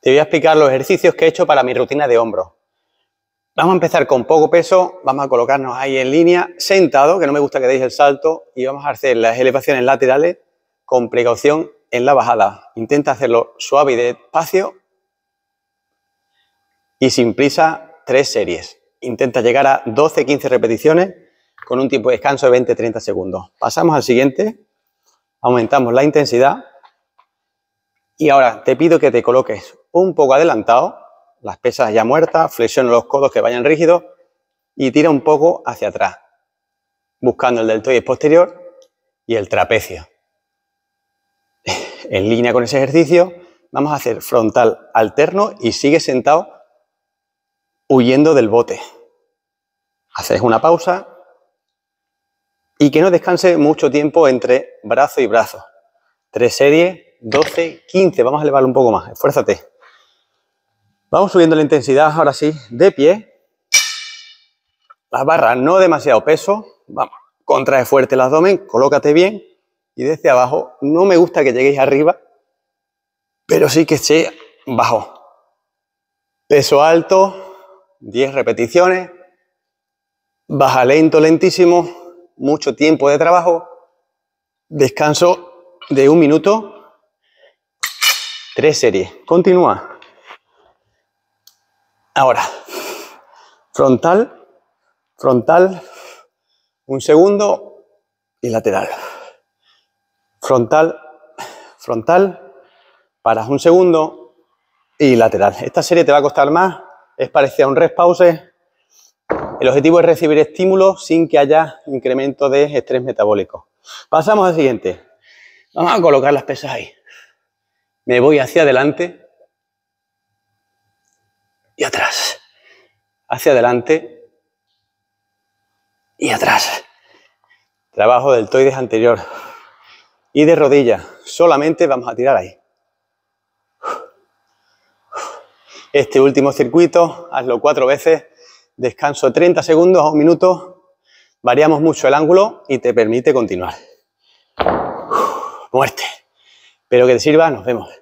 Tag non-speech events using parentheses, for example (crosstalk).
Te voy a explicar los ejercicios que he hecho para mi rutina de hombros. Vamos a empezar con poco peso, vamos a colocarnos ahí en línea, sentado, que no me gusta que deis el salto, y vamos a hacer las elevaciones laterales con precaución en la bajada. Intenta hacerlo suave y despacio y sin prisa, tres series. Intenta llegar a 12-15 repeticiones con un tiempo de descanso de 20-30 segundos. Pasamos al siguiente, aumentamos la intensidad y ahora te pido que te coloques un poco adelantado, las pesas ya muertas, flexiona los codos que vayan rígidos y tira un poco hacia atrás, buscando el deltoides posterior y el trapecio. (laughs) En línea con ese ejercicio, vamos a hacer frontal alterno y sigue sentado huyendo del bote. Haces una pausa y que no descanse mucho tiempo entre brazo y brazo. Tres series 12, 15. Vamos a elevarlo un poco más, esfuérzate. Vamos subiendo la intensidad, ahora sí, de pie. Las barras, no demasiado peso. Vamos, contrae fuerte el abdomen, colócate bien. Y desde abajo, no me gusta que lleguéis arriba, pero sí que esté bajo. Peso alto, 10 repeticiones. Baja lento, lentísimo. Mucho tiempo de trabajo. Descanso de un minuto Tres series. Continúa. Ahora, frontal, frontal, un segundo y lateral. Frontal, frontal, paras un segundo y lateral. Esta serie te va a costar más, es parecida a un rest pause. El objetivo es recibir estímulo sin que haya incremento de estrés metabólico. Pasamos al siguiente. Vamos a colocar las pesas ahí me voy hacia adelante y atrás, hacia adelante y atrás. Trabajo deltoides anterior y de rodilla. Solamente vamos a tirar ahí. Este último circuito, hazlo cuatro veces, descanso 30 segundos o un minuto, variamos mucho el ángulo y te permite continuar. Muerte. Pero que te sirva, nos vemos.